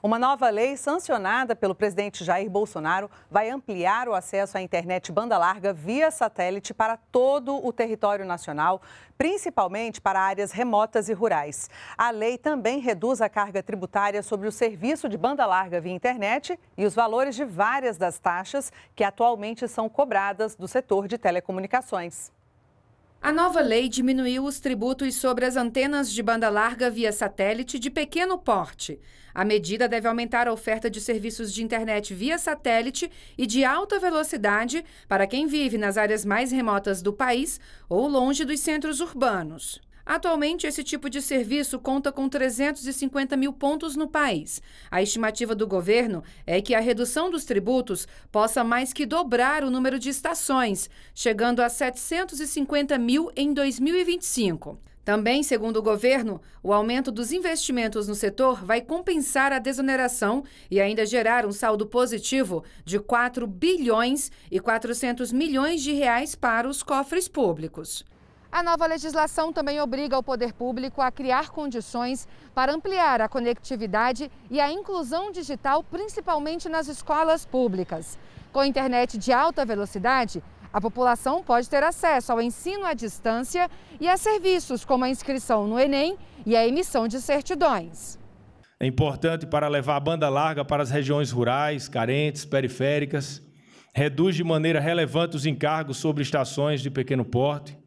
Uma nova lei sancionada pelo presidente Jair Bolsonaro vai ampliar o acesso à internet banda larga via satélite para todo o território nacional, principalmente para áreas remotas e rurais. A lei também reduz a carga tributária sobre o serviço de banda larga via internet e os valores de várias das taxas que atualmente são cobradas do setor de telecomunicações. A nova lei diminuiu os tributos sobre as antenas de banda larga via satélite de pequeno porte. A medida deve aumentar a oferta de serviços de internet via satélite e de alta velocidade para quem vive nas áreas mais remotas do país ou longe dos centros urbanos. Atualmente, esse tipo de serviço conta com 350 mil pontos no país. A estimativa do governo é que a redução dos tributos possa mais que dobrar o número de estações, chegando a 750 mil em 2025. Também, segundo o governo, o aumento dos investimentos no setor vai compensar a desoneração e ainda gerar um saldo positivo de 4 bilhões e 400 milhões de reais para os cofres públicos. A nova legislação também obriga o poder público a criar condições para ampliar a conectividade e a inclusão digital, principalmente nas escolas públicas. Com internet de alta velocidade, a população pode ter acesso ao ensino à distância e a serviços como a inscrição no Enem e a emissão de certidões. É importante para levar a banda larga para as regiões rurais, carentes, periféricas. Reduz de maneira relevante os encargos sobre estações de pequeno porte